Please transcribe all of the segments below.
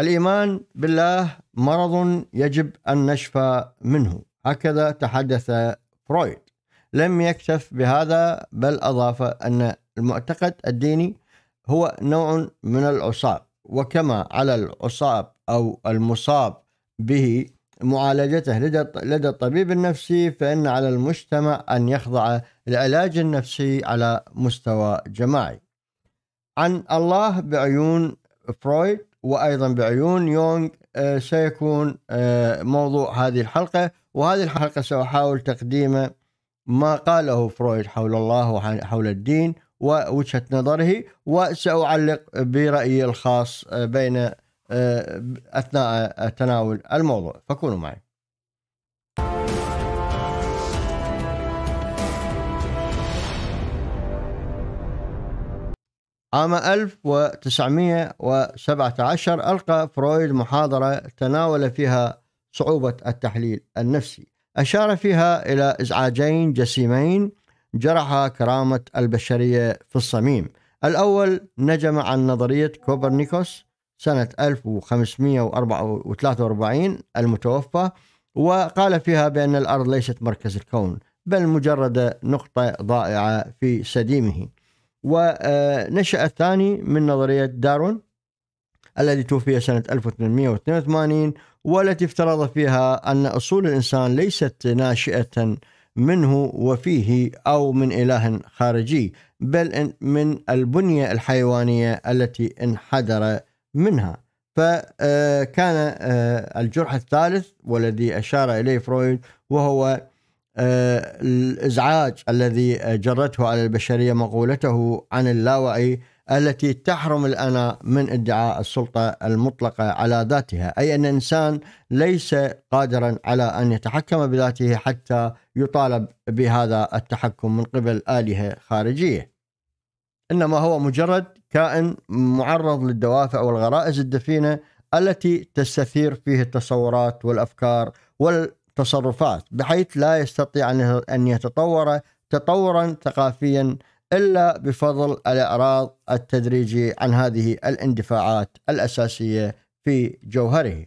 الايمان بالله مرض يجب ان نشفى منه هكذا تحدث فرويد لم يكتف بهذا بل اضاف ان المعتقد الديني هو نوع من العصاب وكما على العصاب او المصاب به معالجته لدى الطبيب النفسي فان على المجتمع ان يخضع العلاج النفسي على مستوى جماعي. عن الله بعيون فرويد وايضا بعيون يونغ آه، سيكون آه، موضوع هذه الحلقه وهذه الحلقه ساحاول تقديم ما قاله فرويد حول الله وحول الدين ووجهه نظره وساعلق برايي الخاص آه، بين اثناء تناول الموضوع فكونوا معي عام 1917 ألقى فرويد محاضرة تناول فيها صعوبة التحليل النفسي أشار فيها إلى إزعاجين جسيمين جرحا كرامة البشرية في الصميم الأول نجم عن نظرية كوبرنيكوس سنة 1543 المتوفى وقال فيها بأن الأرض ليست مركز الكون بل مجرد نقطة ضائعة في سديمه ونشأ الثاني من نظرية داروين الذي توفي سنة 1882 والتي افترض فيها أن أصول الإنسان ليست ناشئة منه وفيه أو من إله خارجي بل من البنية الحيوانية التي انحدر منها فكان آه، الجرح الثالث والذي أشار إليه فرويد وهو آه، الازعاج الذي جرته على البشريه مقولته عن اللاوعي التي تحرم الانا من ادعاء السلطه المطلقه على ذاتها، اي ان الانسان ليس قادرا على ان يتحكم بذاته حتى يطالب بهذا التحكم من قبل الهه خارجيه. انما هو مجرد كائن معرض للدوافع والغرائز الدفينه التي تستثير فيه التصورات والافكار وال تصرفات بحيث لا يستطيع أن يتطور تطورا ثقافيا إلا بفضل الإعراض التدريجي عن هذه الاندفاعات الأساسية في جوهره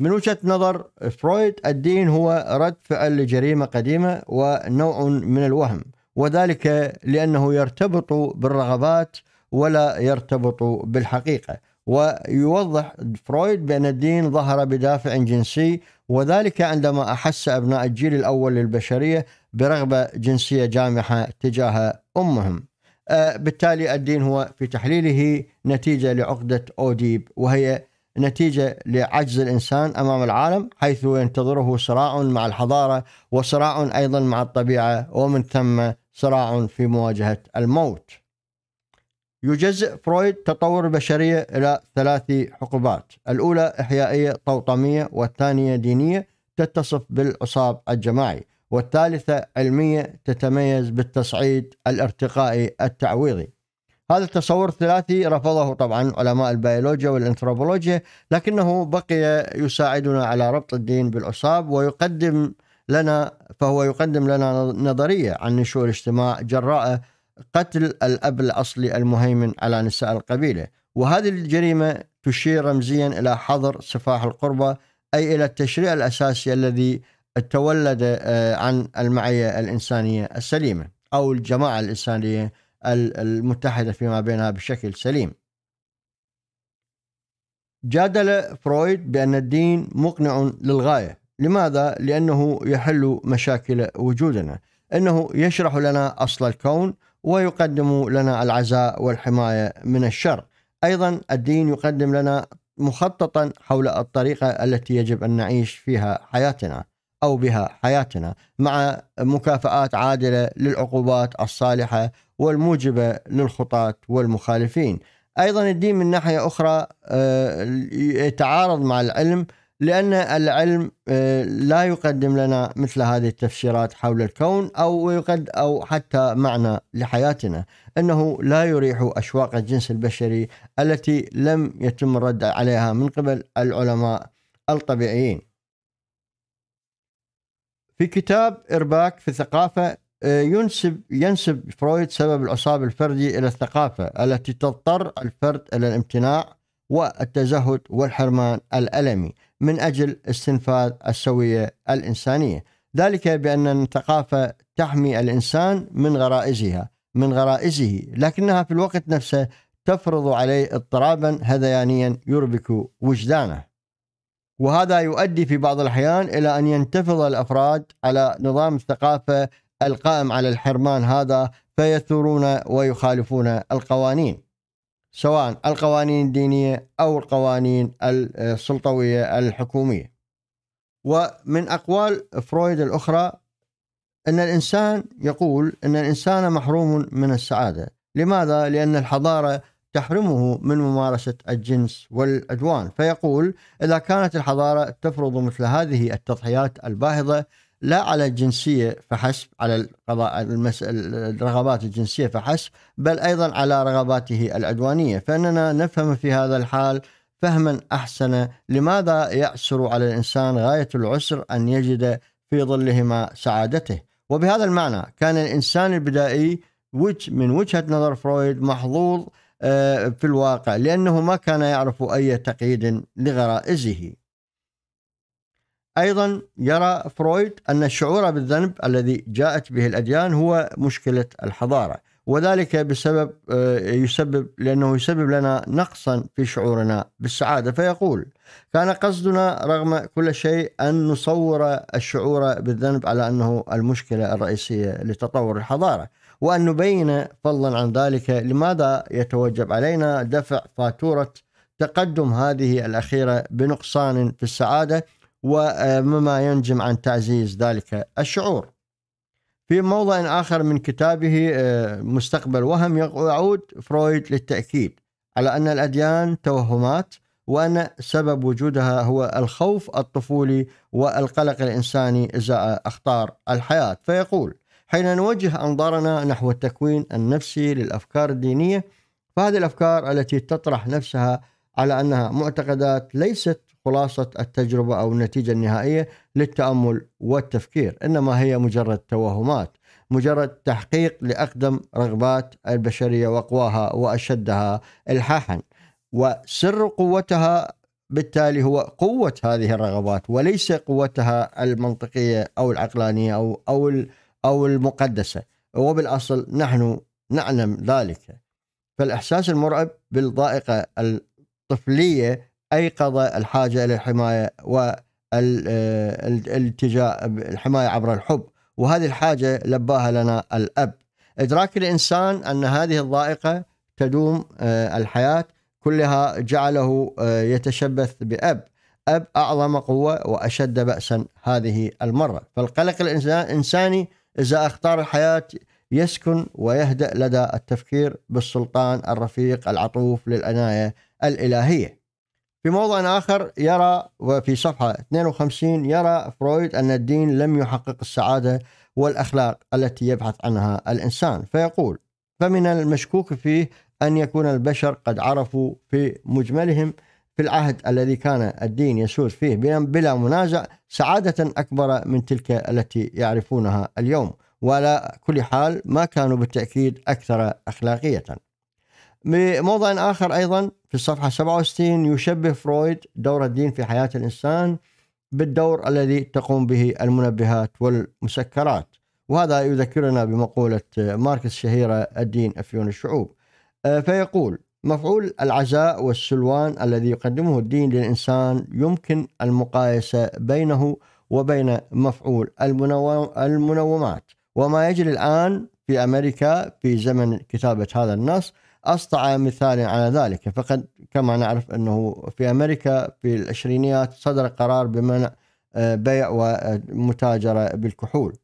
من وجهة نظر فرويد الدين هو رد فعل لجريمة قديمة ونوع من الوهم وذلك لأنه يرتبط بالرغبات ولا يرتبط بالحقيقة ويوضح فرويد بأن الدين ظهر بدافع جنسي وذلك عندما أحس أبناء الجيل الأول للبشرية برغبة جنسية جامحة تجاه أمهم أه، بالتالي الدين هو في تحليله نتيجة لعقدة أوديب وهي نتيجة لعجز الإنسان أمام العالم حيث ينتظره صراع مع الحضارة وصراع أيضا مع الطبيعة ومن ثم صراع في مواجهة الموت يجزئ فرويد تطور البشرية إلى ثلاث حقبات الأولى إحيائية طوطمية والثانية دينية تتصف بالعصاب الجماعي والثالثة علمية تتميز بالتصعيد الارتقائي التعويضي هذا التصور الثلاثي رفضه طبعا علماء البيولوجيا والانثروبولوجيا لكنه بقي يساعدنا على ربط الدين بالعصاب ويقدم لنا فهو يقدم لنا نظرية عن نشوء الاجتماع جراءه قتل الأب الأصلي المهيمن على نساء القبيلة وهذه الجريمة تشير رمزيا إلى حظر سفاح القربة أي إلى التشريع الأساسي الذي تولد آه، عن المعية الإنسانية السليمة أو الجماعة الإنسانية المتحدة فيما بينها بشكل سليم جادل فرويد بأن الدين مقنع للغاية لماذا؟ لأنه يحل مشاكل وجودنا أنه يشرح لنا أصل الكون ويقدم لنا العزاء والحماية من الشر أيضا الدين يقدم لنا مخططا حول الطريقة التي يجب أن نعيش فيها حياتنا أو بها حياتنا مع مكافآت عادلة للعقوبات الصالحة والموجبة للخطاة والمخالفين أيضا الدين من ناحية أخرى آه، يتعارض مع العلم لأن العلم آه، لا يقدم لنا مثل هذه التفسيرات حول الكون أو يقد أو حتى معنى لحياتنا أنه لا يريح أشواق الجنس البشري التي لم يتم الرد عليها من قبل العلماء الطبيعيين في كتاب إرباك في الثقافة آه، ينسب ينسب فرويد سبب العصاب الفردي إلى الثقافة التي تضطر الفرد إلى الامتناع والتزهد والحرمان الألمي من أجل استنفاذ السوية الإنسانية ذلك بأن الثقافة تحمي الإنسان من غرائزها من غرائزه لكنها في الوقت نفسه تفرض عليه اضطرابا هذيانيا يربك وجدانه وهذا يؤدي في بعض الأحيان إلى أن ينتفض الأفراد على نظام الثقافة القائم على الحرمان هذا فيثورون ويخالفون القوانين سواء القوانين الدينية أو القوانين السلطوية الحكومية ومن أقوال فرويد الأخرى أن الإنسان يقول أن الإنسان محروم من السعادة لماذا؟ لأن الحضارة تحرمه من ممارسة الجنس والعدوان فيقول إذا كانت الحضارة تفرض مثل هذه التضحيات الباهظة لا على الجنسية فحسب على القضاء الرغبات الجنسية فحسب بل أيضا على رغباته العدوانية فإننا نفهم في هذا الحال فهما أحسن لماذا يعسر على الإنسان غاية العسر أن يجد في ظلهما سعادته وبهذا المعنى كان الإنسان البدائي من وجهة نظر فرويد محظوظ آه، في الواقع لأنه ما كان يعرف أي تقييد لغرائزه أيضا يرى فرويد أن الشعور بالذنب الذي جاءت به الأديان هو مشكلة الحضارة وذلك بسبب آه، يسبب لأنه يسبب لنا نقصا في شعورنا بالسعادة فيقول كان قصدنا رغم كل شيء أن نصور الشعور بالذنب على أنه المشكلة الرئيسية لتطور الحضارة وأن نبين فضلا عن ذلك لماذا يتوجب علينا دفع فاتورة تقدم هذه الأخيرة بنقصان في السعادة ومما ينجم عن تعزيز ذلك الشعور في موضع آخر من كتابه آه، مستقبل وهم يعود فرويد للتأكيد على أن الأديان توهمات وأن سبب وجودها هو الخوف الطفولي والقلق الإنساني إزاء أخطار الحياة فيقول حين نوجه أنظارنا نحو التكوين النفسي للأفكار الدينية فهذه الأفكار التي تطرح نفسها على أنها معتقدات ليست خلاصة التجربة أو النتيجة النهائية للتأمل والتفكير إنما هي مجرد توهمات مجرد تحقيق لأقدم رغبات البشرية وقواها وأشدها إلحاحا وسر قوتها بالتالي هو قوة هذه الرغبات وليس قوتها المنطقية أو العقلانية أو أو أو المقدسة وبالأصل نحن نعلم ذلك فالإحساس المرعب بالضائقة الطفلية أيقظ الحاجة إلى الحماية والالتجاء آه، الحماية عبر الحب وهذه الحاجة لباها لنا الأب إدراك الإنسان أن هذه الضائقة تدوم آه، الحياة كلها جعله آه، يتشبث بأب أب أعظم قوة وأشد بأسا هذه المرة فالقلق الإنساني إذا اختار الحياة يسكن ويهدأ لدى التفكير بالسلطان الرفيق العطوف للعناية الإلهية في موضع آخر يرى وفي صفحة 52 يرى فرويد أن الدين لم يحقق السعادة والأخلاق التي يبحث عنها الإنسان فيقول فمن المشكوك فيه أن يكون البشر قد عرفوا في مجملهم في العهد الذي كان الدين يسود فيه بلا منازع سعادة أكبر من تلك التي يعرفونها اليوم وعلى كل حال ما كانوا بالتأكيد أكثر أخلاقية بموضع آخر أيضا في الصفحة 67 يشبه فرويد دور الدين في حياة الإنسان بالدور الذي تقوم به المنبهات والمسكرات وهذا يذكرنا بمقولة ماركس الشهيرة الدين أفيون الشعوب آه، فيقول مفعول العزاء والسلوان الذي يقدمه الدين للإنسان يمكن المقايسة بينه وبين مفعول المنومات وما يجري الآن في أمريكا في زمن كتابة هذا النص أسطع مثال على ذلك فقد كما نعرف أنه في أمريكا في العشرينيات صدر قرار بمنع آه، بيع ومتاجرة بالكحول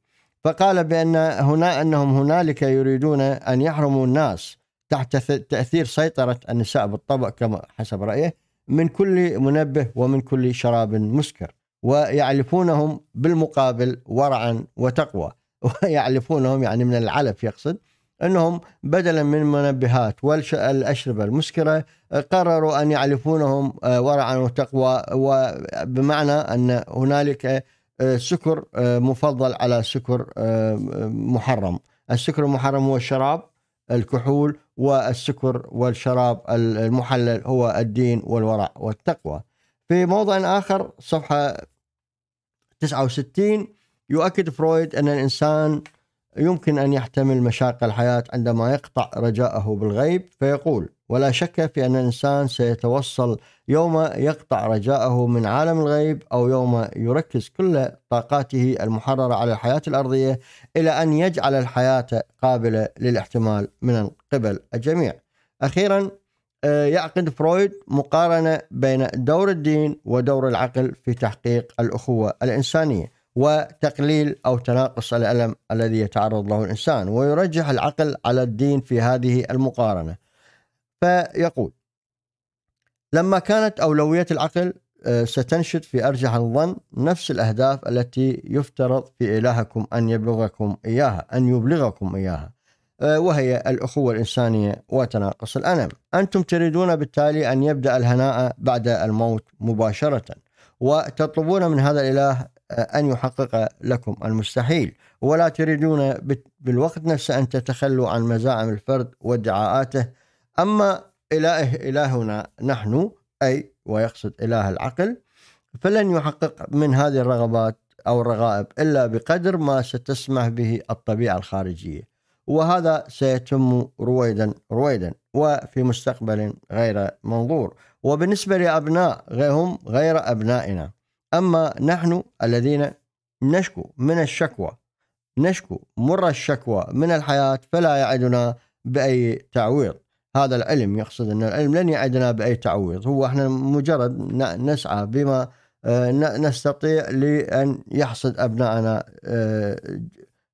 فقال بأن هنا أنهم هنالك يريدون أن يحرموا الناس تحت تأثير سيطرة النساء بالطبع كما حسب رأيه من كل منبه ومن كل شراب مسكر ويعلفونهم بالمقابل ورعا وتقوى ويعلفونهم يعني من العلف يقصد انهم بدلا من منبهات والاشربه المسكره قرروا ان يعرفونهم آه، ورعا وتقوى وبمعنى ان هنالك آه، سكر آه، مفضل على سكر محرم السكر المحرم هو الشراب الكحول والسكر والشراب المحلل هو الدين والورع والتقوى في موضع آخر صفحة 69 يؤكد فرويد أن الإنسان يمكن أن يحتمل مشاق الحياة عندما يقطع رجاءه بالغيب فيقول ولا شك في أن الإنسان سيتوصل يوم يقطع رجاءه من عالم الغيب أو يوم يركز كل طاقاته المحررة على الحياة الأرضية إلى أن يجعل الحياة قابلة للاحتمال من قبل الجميع أخيرا آه، يعقد فرويد مقارنة بين دور الدين ودور العقل في تحقيق الأخوة الإنسانية وتقليل أو تناقص الألم الذي يتعرض له الإنسان ويرجح العقل على الدين في هذه المقارنة فيقول لما كانت أولوية العقل آه، ستنشد في أرجح الظن نفس الأهداف التي يفترض في إلهكم أن يبلغكم إياها أن يبلغكم إياها آه، وهي الأخوة الإنسانية وتناقص الألم أنتم تريدون بالتالي أن يبدأ الهناء بعد الموت مباشرة وتطلبون من هذا الإله أن يحقق لكم المستحيل ولا تريدون بالوقت نفسه أن تتخلوا عن مزاعم الفرد وادعاءاته أما إله إلهنا نحن أي ويقصد إله العقل فلن يحقق من هذه الرغبات أو الرغائب إلا بقدر ما ستسمح به الطبيعة الخارجية وهذا سيتم رويدا رويدا وفي مستقبل غير منظور وبالنسبة لأبناء غيرهم غير أبنائنا أما نحن الذين نشكو من الشكوى نشكو مر الشكوى من الحياة فلا يعدنا بأي تعويض هذا العلم يقصد أن العلم لن يعدنا بأي تعويض هو احنا مجرد نسعى بما آه، نستطيع لأن يحصد أبنائنا آه،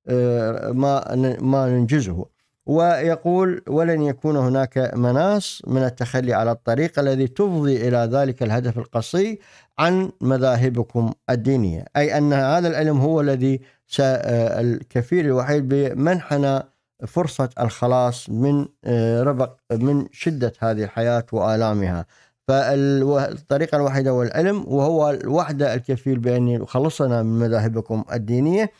آه، ما ما ننجزه ويقول ولن يكون هناك مناص من التخلي على الطريق الذي تفضي الى ذلك الهدف القصي عن مذاهبكم الدينيه، اي ان هذا العلم هو الذي آه، الكفيل الوحيد بمنحنا فرصه الخلاص من آه، ربق من شده هذه الحياه والامها. فالطريقه الوحيده هو العلم وهو الوحده الكفيل بان يخلصنا من مذاهبكم الدينيه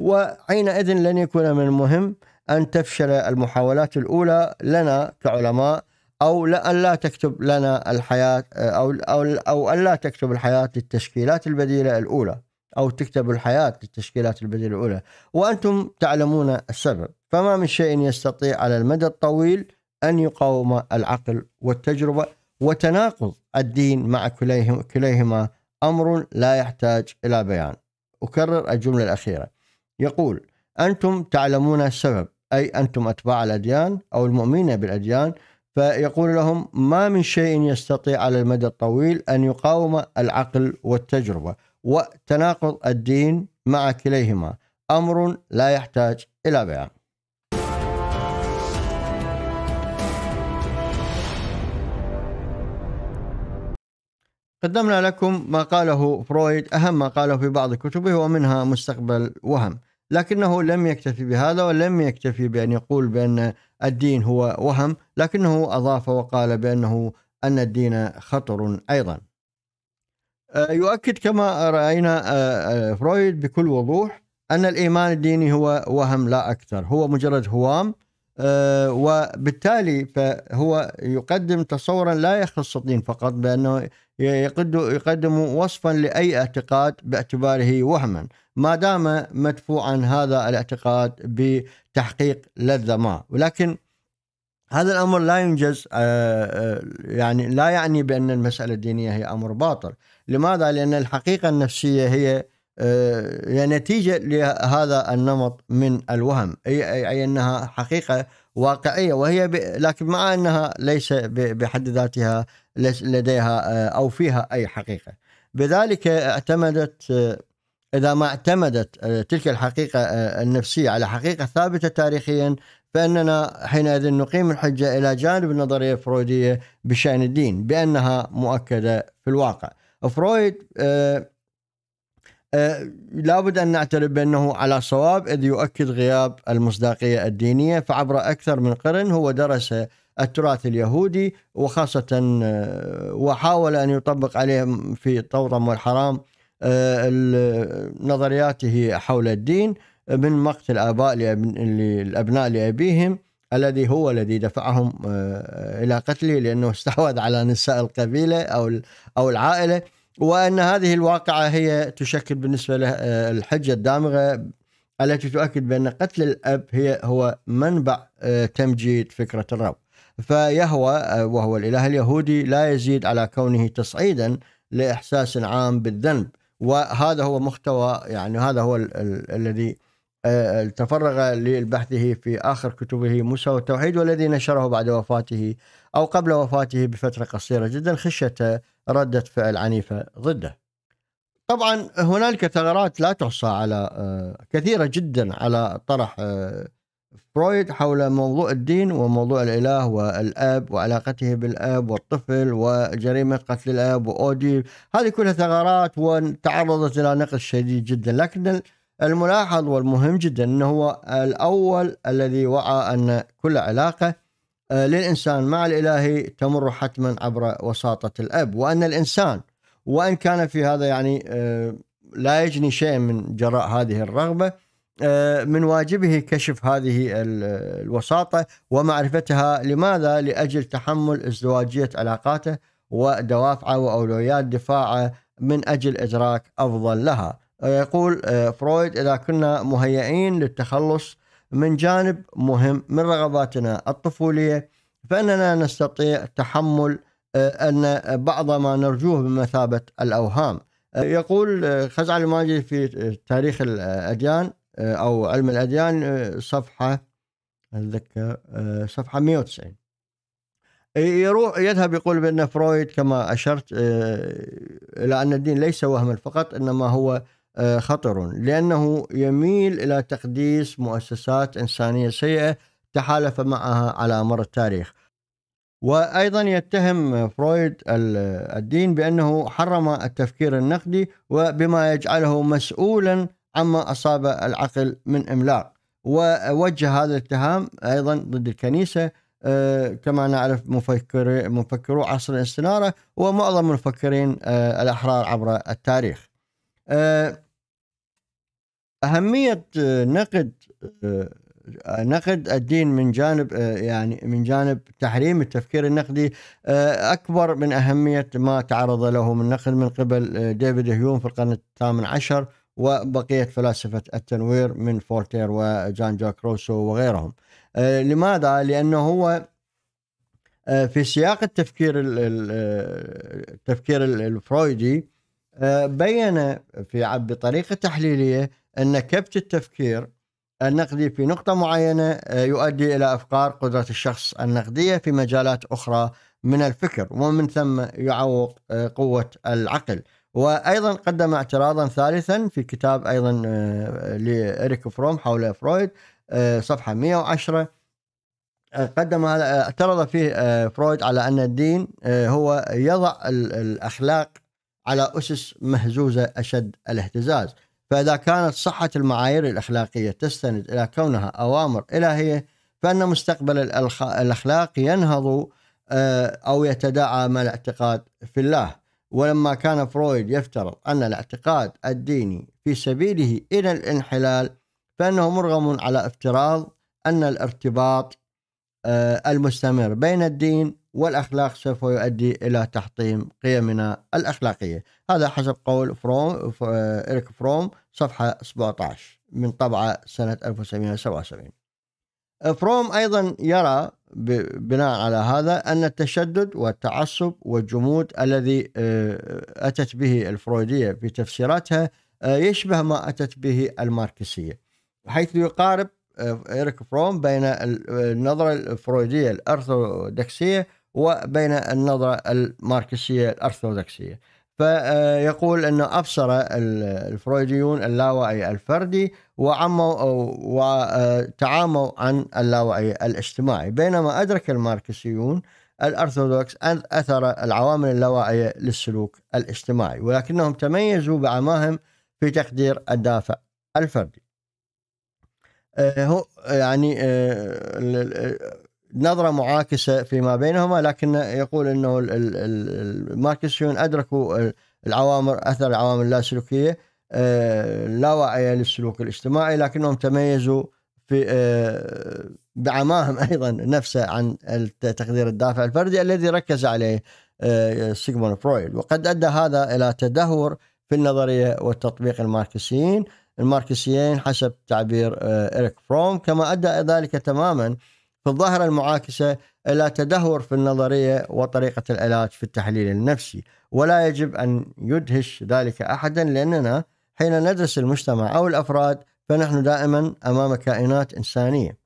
وحينئذ لن يكون من المهم أن تفشل المحاولات الأولى لنا كعلماء أو أن لا تكتب لنا الحياة أو أو أو أن لا تكتب الحياة للتشكيلات البديلة الأولى أو تكتب الحياة للتشكيلات البديلة الأولى وأنتم تعلمون السبب فما من شيء يستطيع على المدى الطويل أن يقاوم العقل والتجربة وتناقض الدين مع كليهما أمر لا يحتاج إلى بيان أكرر الجملة الأخيرة يقول أنتم تعلمون السبب أي أنتم أتباع الأديان أو المؤمنين بالأديان فيقول لهم ما من شيء يستطيع على المدى الطويل أن يقاوم العقل والتجربة وتناقض الدين مع كليهما أمر لا يحتاج إلى بيان قدمنا لكم ما قاله فرويد أهم ما قاله في بعض كتبه ومنها مستقبل وهم لكنه لم يكتفي بهذا ولم يكتفي بأن يقول بأن الدين هو وهم لكنه أضاف وقال بأنه أن الدين خطر أيضا آه، يؤكد كما رأينا آه، آه، فرويد بكل وضوح أن الإيمان الديني هو وهم لا أكثر هو مجرد هوام وبالتالي فهو يقدم تصورا لا يخص الدين فقط بأنه يعني يقدم وصفا لأي اعتقاد باعتباره وهما ما دام مدفوعا هذا الاعتقاد بتحقيق لذة ما ولكن هذا الأمر لا ينجز آه، آه، يعني لا يعني بأن المسألة الدينية هي أمر باطل لماذا؟ لأن الحقيقة النفسية هي آه، يعني نتيجة لهذا النمط من الوهم أي أنها حقيقة واقعية وهي ب... لكن مع أنها ليس بحد ذاتها ليس لديها آه، أو فيها أي حقيقة بذلك اعتمدت آه، إذا ما اعتمدت تلك الحقيقة النفسية على حقيقة ثابتة تاريخيا فاننا حينئذ نقيم الحجه الى جانب النظريه الفرويديه بشان الدين بانها مؤكده في الواقع. فرويد آه آه، لابد أن نعترف بأنه على صواب إذ يؤكد غياب المصداقية الدينية فعبر أكثر من قرن هو درس التراث اليهودي وخاصة آه، وحاول أن يطبق عليه في طورم والحرام آه، نظرياته حول الدين من مقتل الآباء للأبناء لأبيهم الذي هو الذي دفعهم إلى قتله لأنه استحوذ على نساء القبيلة أو أو العائلة وأن هذه الواقعة هي تشكل بالنسبة له آه، الحجة الدامغة التي تؤكد بأن قتل الأب هي هو منبع آه، تمجيد فكرة الرب فيهوى آه، وهو الإله اليهودي لا يزيد على كونه تصعيدا لإحساس عام بالذنب وهذا هو محتوى يعني هذا هو الذي تفرغ لبحثه في آخر كتبه موسى والتوحيد والذي نشره بعد وفاته أو قبل وفاته بفترة قصيرة جدا خشية ردة فعل عنيفة ضده طبعا هنالك ثغرات لا تحصى على آه، كثيرة جدا على طرح آه، فرويد حول موضوع الدين وموضوع الإله والأب وعلاقته بالأب والطفل وجريمة قتل الأب وأودي هذه كلها ثغرات وتعرضت إلى نقد شديد جدا لكن الملاحظ والمهم جدا أنه هو الأول الذي وعى أن كل علاقة آه، للإنسان مع الإلهي تمر حتما عبر وساطة الأب وأن الإنسان وإن كان في هذا يعني آه، لا يجني شيء من جراء هذه الرغبة آه، من واجبه كشف هذه الوساطة ومعرفتها لماذا لأجل تحمل ازدواجية علاقاته ودوافعه وأولويات دفاعه من أجل إدراك أفضل لها يقول فرويد إذا كنا مهيئين للتخلص من جانب مهم من رغباتنا الطفوليه فاننا نستطيع تحمل آه، ان بعض ما نرجوه بمثابه الاوهام. آه، يقول آه، خزعل الماجد في تاريخ الاديان او علم الاديان صفحه اتذكر صفحه 190 يروح يذهب يقول بان فرويد كما اشرت الى ان الدين ليس وهما فقط انما هو آه، خطر لأنه يميل إلى تقديس مؤسسات إنسانية سيئة تحالف معها على مر التاريخ وأيضا يتهم فرويد الدين بأنه حرم التفكير النقدي وبما يجعله مسؤولا عما أصاب العقل من إملاق ووجه هذا الاتهام أيضا ضد الكنيسة آه، كما نعرف مفكر مفكرو عصر الاستنارة ومعظم المفكرين آه، الأحرار عبر التاريخ أهمية آه، نقد آه، آه، نقد الدين من جانب يعني من جانب تحريم التفكير النقدي أكبر من أهمية ما تعرض له من نقد من قبل ديفيد هيوم في القرن الثامن عشر وبقية فلاسفة التنوير من فولتير وجان جاك روسو وغيرهم لماذا؟ لأنه هو في سياق التفكير التفكير الفرويدي بين في بطريقه تحليليه ان كبت التفكير النقدي في نقطة معينة آه، يؤدي إلى أفقار قدرة الشخص النقدية في مجالات أخرى من الفكر ومن ثم يعوق آه، قوة العقل وأيضا قدم اعتراضا ثالثا في كتاب أيضا آه، لإريك فروم حول فرويد صفحة 110 قدم هذا اعترض فيه فرويد على أن الدين هو يضع الأخلاق على أسس مهزوزة أشد الاهتزاز فإذا كانت صحة المعايير الأخلاقية تستند إلى كونها أوامر إلهية فأن مستقبل الأخلاق ينهض آه، أو يتداعى مع الاعتقاد في الله ولما كان فرويد يفترض أن الاعتقاد الديني في سبيله إلى الانحلال فإنه مرغم على افتراض أن الارتباط آه، المستمر بين الدين والأخلاق سوف يؤدي إلى تحطيم قيمنا الأخلاقية هذا حسب قول فروم إريك فروم صفحة 17 من طبعة سنة 1977 فروم أيضا يرى بناء على هذا أن التشدد والتعصب والجمود الذي آه، أتت به الفرويدية في تفسيراتها آه، يشبه ما أتت به الماركسية حيث يقارب آه، إيريك فروم بين النظرة الفرويدية الأرثوذكسية وبين النظرة الماركسية الأرثوذكسية فيقول أنه أبصر الفرويديون اللاوعي الفردي وعموا وتعاموا عن اللاوعي الاجتماعي بينما أدرك الماركسيون الأرثوذكس أن أثر العوامل اللاواعية للسلوك الاجتماعي ولكنهم تميزوا بعماهم في تقدير الدافع الفردي آه، هو يعني آه، نظره معاكسه فيما بينهما لكن يقول انه الماركسيون ادركوا العوامل اثر العوامل اللاسلوكيه آه، لا واعيه للسلوك الاجتماعي لكنهم تميزوا في آه، بعماهم ايضا نفسه عن تقدير الدافع الفردي الذي ركز عليه آه، سيغموند فرويد وقد ادى هذا الى تدهور في النظريه والتطبيق الماركسيين الماركسيين حسب تعبير اريك فروم كما ادى ذلك تماما في الظاهرة المعاكسة إلى تدهور في النظرية وطريقة العلاج في التحليل النفسي ولا يجب أن يدهش ذلك أحدا لأننا حين ندرس المجتمع أو الأفراد فنحن دائما أمام كائنات إنسانية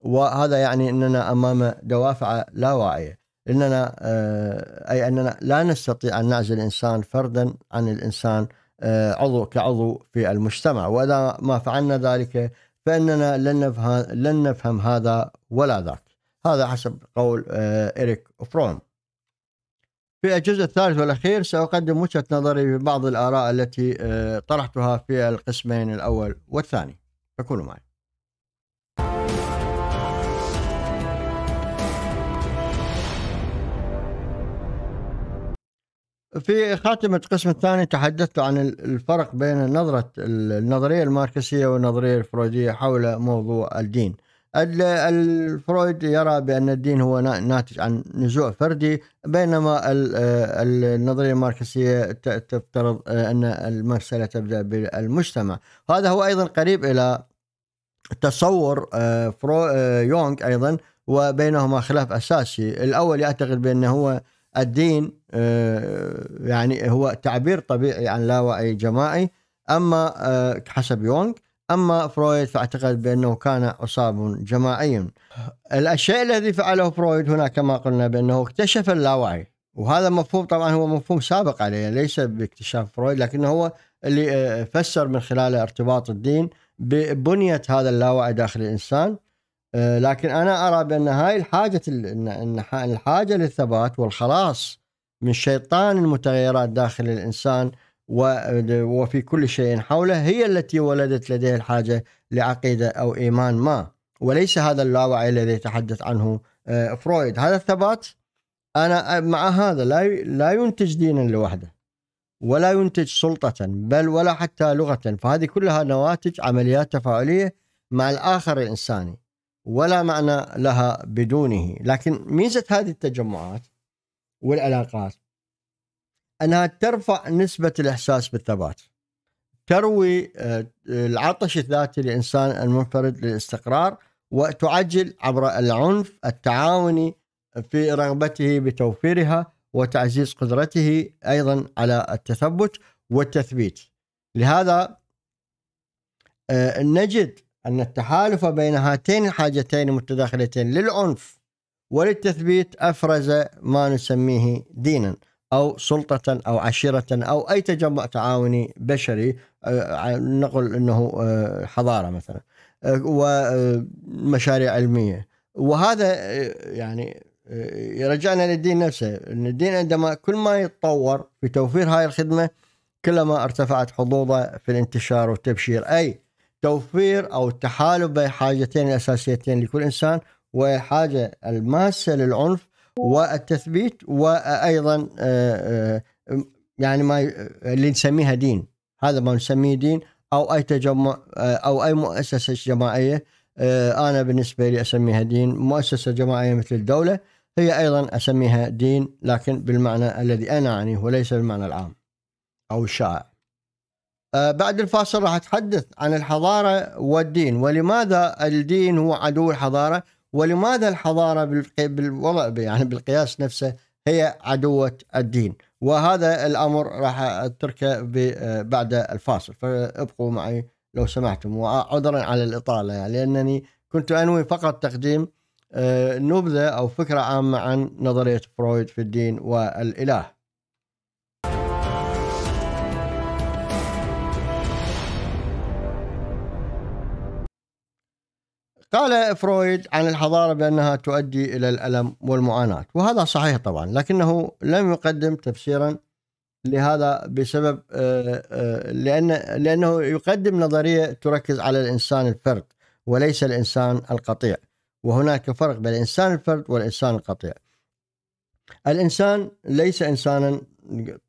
وهذا يعني أننا أمام دوافع لا واعية إننا آه، أي أننا لا نستطيع أن نعزل الإنسان فردا عن الإنسان آه، عضو كعضو في المجتمع وإذا ما فعلنا ذلك فإننا لن نفهم, لن نفهم هذا ولا ذاك هذا حسب قول آه، إريك فروم في الجزء الثالث والأخير سأقدم وجهة نظري ببعض الآراء التي آه، طرحتها في القسمين الأول والثاني فكونوا معي في خاتمة القسم الثاني تحدثت عن الفرق بين نظرة النظرية الماركسية والنظرية الفرويدية حول موضوع الدين الفرويد يرى بأن الدين هو ناتج عن نزوع فردي بينما آه، النظرية الماركسية تفترض آه، أن المسألة تبدأ بالمجتمع هذا هو أيضا قريب إلى تصور آه، فرو يونغ أيضا وبينهما خلاف أساسي الأول يعتقد بأنه هو الدين آه، يعني هو تعبير طبيعي عن لا وعي جماعي اما آه، حسب يونغ اما فرويد فاعتقد بانه كان عصاب جماعي الشيء الذي فعله فرويد هنا كما قلنا بانه اكتشف اللاوعي وهذا مفهوم طبعا هو مفهوم سابق عليه ليس باكتشاف فرويد لكنه هو اللي آه، فسر من خلال ارتباط الدين ببنيه هذا اللاوعي داخل الانسان آه، لكن انا ارى بان هاي الحاجه الحاجه للثبات والخلاص من شيطان المتغيرات داخل الانسان وفي كل شيء حوله هي التي ولدت لديه الحاجه لعقيده او ايمان ما وليس هذا اللاوعي الذي يتحدث عنه آه، فرويد هذا الثبات انا مع هذا لا لا ينتج دينا لوحده ولا ينتج سلطه بل ولا حتى لغه فهذه كلها نواتج عمليات تفاعليه مع الاخر الانساني ولا معنى لها بدونه لكن ميزة هذه التجمعات والعلاقات أنها ترفع نسبة الإحساس بالثبات تروي آه، العطش الذاتي للإنسان المنفرد للاستقرار وتعجل عبر العنف التعاوني في رغبته بتوفيرها وتعزيز قدرته أيضا على التثبت والتثبيت لهذا آه، نجد أن التحالف بين هاتين الحاجتين المتداخلتين للعنف وللتثبيت أفرز ما نسميه دينا أو سلطة أو عشيرة أو أي تجمع تعاوني بشري آه، نقول أنه آه، حضارة مثلا آه، ومشاريع علمية وهذا يعني يرجعنا للدين نفسه ان الدين عندما كل ما يتطور في توفير هاي الخدمه كلما ارتفعت حظوظه في الانتشار والتبشير اي توفير او التحالف بين حاجتين اساسيتين لكل انسان وحاجه الماسه للعنف والتثبيت وايضا آه، آه، يعني ما اللي نسميها دين هذا ما نسميه دين او اي تجمع آه، او اي مؤسسه جماعيه انا بالنسبه لي اسميها دين مؤسسه جماعيه مثل الدوله هي ايضا اسميها دين لكن بالمعنى الذي انا اعنيه وليس بالمعنى العام او الشائع آه، بعد الفاصل راح اتحدث عن الحضاره والدين ولماذا الدين هو عدو الحضاره ولماذا الحضاره بالوضع يعني بالقياس نفسه هي عدوه الدين وهذا الامر راح اتركه آه، بعد الفاصل فابقوا معي لو سمحتم وعذرا على الاطاله يعني لانني كنت انوي فقط تقديم آه، نبذه او فكره عامه عن نظريه فرويد في الدين والاله. قال فرويد عن الحضارة بأنها تؤدي إلى الألم والمعاناة وهذا صحيح طبعا لكنه لم يقدم تفسيرا لهذا بسبب آه، آه، لأن لأنه يقدم نظرية تركز على الإنسان الفرد وليس الإنسان القطيع وهناك فرق بين الإنسان الفرد والإنسان القطيع الإنسان ليس إنسانا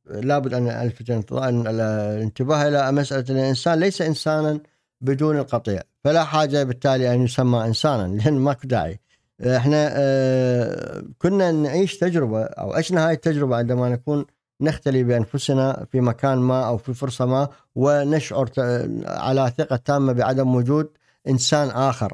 لابد أن ألفت الانتباه إلى مسألة الإنسان ليس إنسانا بدون القطيع فلا حاجة بالتالي أن يسمى إنسانا لأن ماكو داعي احنا آه، كنا نعيش تجربة أو عشنا هاي التجربة عندما نكون نختلي بأنفسنا في مكان ما أو في فرصة ما ونشعر على ثقة تامة بعدم وجود إنسان آخر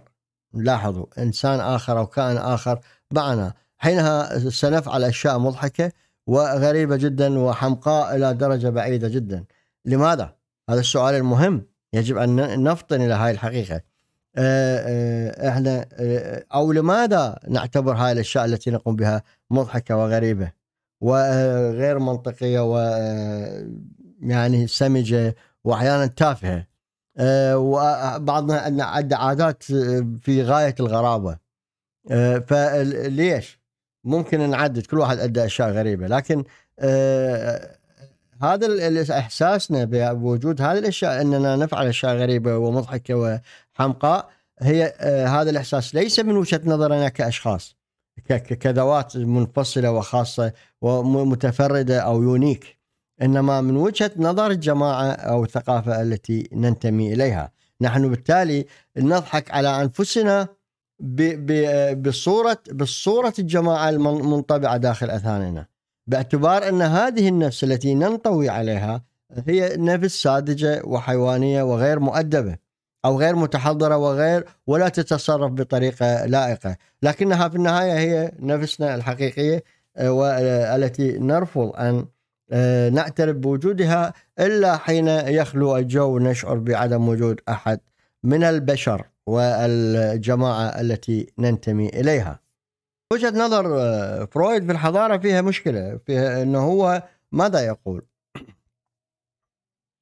لاحظوا إنسان آخر أو كائن آخر معنا حينها سنفعل أشياء مضحكة وغريبة جدا وحمقاء إلى درجة بعيدة جدا لماذا؟ هذا السؤال المهم يجب أن نفطن إلى هاي الحقيقة آه، آه، احنا آه، او لماذا نعتبر هاي الاشياء التي نقوم بها مضحكه وغريبه وغير منطقيه و يعني سمجه واحيانا تافهه وبعضنا عد عادات في غايه الغرابه فليش ممكن نعدد كل واحد ادى اشياء غريبه لكن هذا احساسنا بوجود هذه الاشياء اننا نفعل اشياء غريبه ومضحكه وحمقاء هي آه، هذا الاحساس ليس من وجهه نظرنا كاشخاص كذوات منفصله وخاصه ومتفرده او يونيك انما من وجهه نظر الجماعه او الثقافه التي ننتمي اليها نحن بالتالي نضحك على انفسنا بصوره بصوره الجماعه المنطبعه داخل اذهاننا باعتبار ان هذه النفس التي ننطوي عليها هي نفس ساذجه وحيوانيه وغير مؤدبه او غير متحضره وغير ولا تتصرف بطريقه لائقه، لكنها في النهايه هي نفسنا الحقيقيه آه، والتي آه، نرفض ان آه، نعترف بوجودها الا حين يخلو الجو نشعر بعدم وجود احد من البشر والجماعه التي ننتمي اليها. وجهه نظر آه، فرويد في الحضاره فيها مشكله فيها انه هو ماذا يقول؟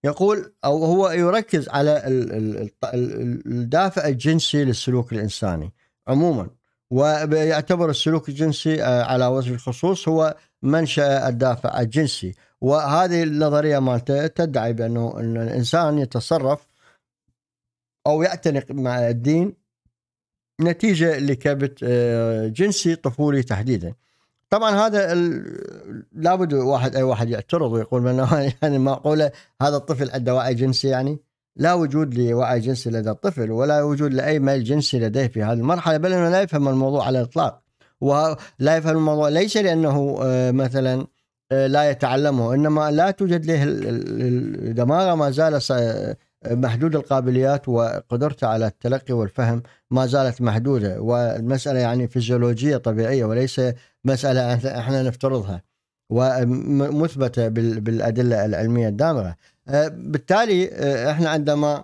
يقول او هو يركز على الدافع الجنسي للسلوك الانساني عموما ويعتبر السلوك الجنسي آه، على وجه الخصوص هو منشا الدافع الجنسي وهذه النظريه مالته تدعي بانه ان الانسان يتصرف او يعتنق مع الدين نتيجه لكبت آه، جنسي طفولي تحديدا. طبعا هذا لابد واحد اي واحد يعترض ويقول يعني معقوله هذا الطفل عنده وعي جنسي يعني؟ لا وجود لوعي جنسي لدى الطفل ولا وجود لاي ميل جنسي لديه في هذه المرحله بل انه لا يفهم الموضوع على الاطلاق ولا يفهم الموضوع ليس لانه آه، مثلا آه، لا يتعلمه انما لا توجد له دماغه ما زال محدود القابليات وقدرته على التلقي والفهم ما زالت محدوده والمساله يعني فيزيولوجيه طبيعيه وليس مساله احنا نفترضها ومثبته بالادله العلميه الدامغه أه، بالتالي أه، احنا عندما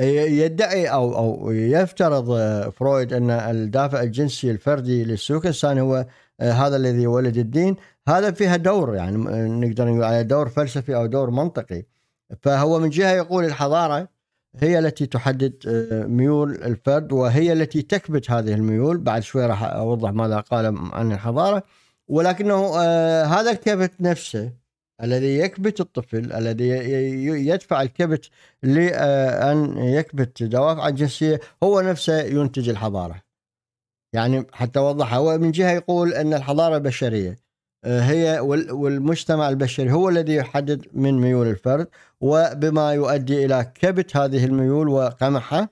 يدعي او او يفترض فرويد ان الدافع الجنسي الفردي للسلوك الانساني هو أه، هذا الذي ولد الدين هذا فيها دور يعني نقدر نقول على دور فلسفي او دور منطقي فهو من جهه يقول الحضاره هي التي تحدد آه، ميول الفرد وهي التي تكبت هذه الميول بعد شوي راح اوضح ماذا قال عن الحضاره ولكنه آه، هذا الكبت نفسه الذي يكبت الطفل الذي يدفع الكبت لان آه، يكبت دوافع الجنسيه هو نفسه ينتج الحضاره يعني حتى اوضحها هو من جهه يقول ان الحضاره بشريه آه، هي والمجتمع البشري هو الذي يحدد من ميول الفرد وبما يؤدي الى كبت هذه الميول وقمحها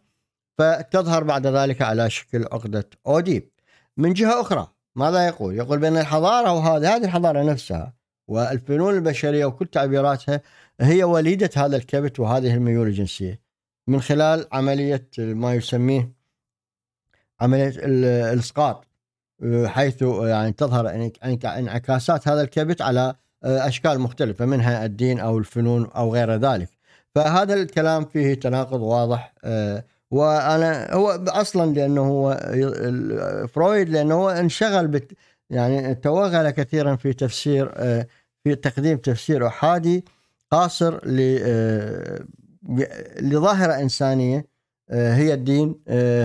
فتظهر بعد ذلك على شكل عقده اوديب. من جهه اخرى ماذا يقول؟ يقول بان الحضاره وهذه هذه الحضاره نفسها والفنون البشريه وكل تعبيراتها هي وليده هذا الكبت وهذه الميول الجنسيه من خلال عمليه ما يسميه عمليه الاسقاط حيث يعني تظهر انعكاسات هذا الكبت على آه، اشكال مختلفه منها الدين او الفنون او غير ذلك. فهذا الكلام فيه تناقض واضح آه، وانا هو اصلا لانه هو آه، فرويد لانه هو انشغل بت يعني توغل كثيرا في تفسير في تقديم تفسير احادي قاصر لظاهره انسانيه هي الدين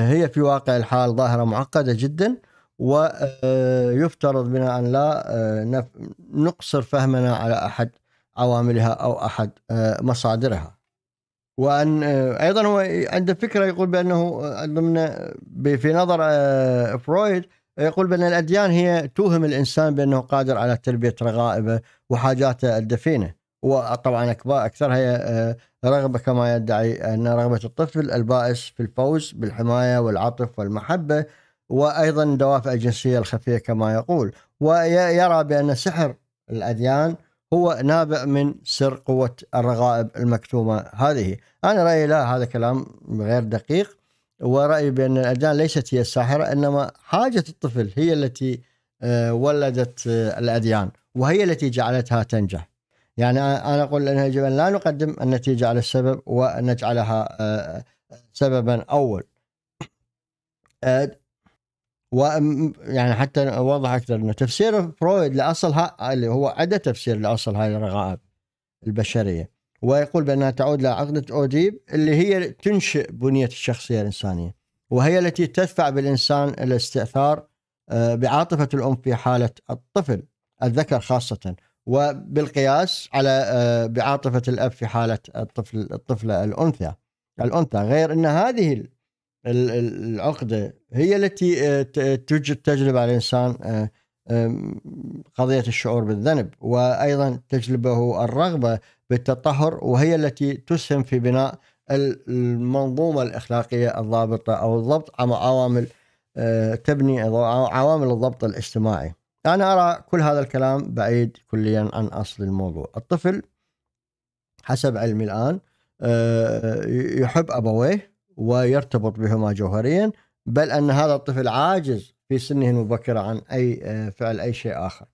هي في واقع الحال ظاهره معقده جدا ويفترض بنا أن لا آه، نقصر فهمنا على أحد عواملها أو أحد آه، مصادرها وأن آه، أيضا هو عنده فكرة يقول بأنه ضمن في نظر فرويد يقول بأن الأديان هي توهم الإنسان بأنه قادر على تلبية رغائبه وحاجاته الدفينة وطبعا أكثرها هي رغبة كما يدعي أن رغبة الطفل البائس في الفوز بالحماية والعطف والمحبة وايضا الدوافع الجنسيه الخفيه كما يقول ويرى بان سحر الاديان هو نابع من سر قوه الرغائب المكتومه هذه، انا رايي لا هذا كلام غير دقيق ورايي بان الاديان ليست هي الساحره انما حاجه الطفل هي التي آه، ولدت آه، الاديان وهي التي جعلتها تنجح. يعني انا اقول انه يجب ان لا نقدم النتيجه على السبب ونجعلها آه، سببا اول. و يعني حتى اوضح اكثر انه تفسير فرويد لاصل ها اللي هو عدا تفسير لاصل هاي الرغائب البشريه ويقول بانها تعود لعقده اوديب اللي هي تنشئ بنيه الشخصيه الانسانيه وهي التي تدفع بالانسان الاستئثار آه، بعاطفه الام في حاله الطفل الذكر خاصه وبالقياس على آه، بعاطفه الاب في حاله الطفل الطفله الانثى الانثى غير ان هذه العقدة هي التي آه، توجد تجلب على الإنسان آه، قضية الشعور بالذنب وأيضا تجلبه الرغبة بالتطهر وهي التي تسهم في بناء المنظومة الأخلاقية الضابطة أو الضبط عوامل آه، تبني عوامل الضبط الاجتماعي أنا أرى كل هذا الكلام بعيد كليا عن أصل الموضوع الطفل حسب علمي الآن يحب أبويه ويرتبط بهما جوهريا بل أن هذا الطفل عاجز في سنه المبكرة عن أي آه، فعل أي شيء آخر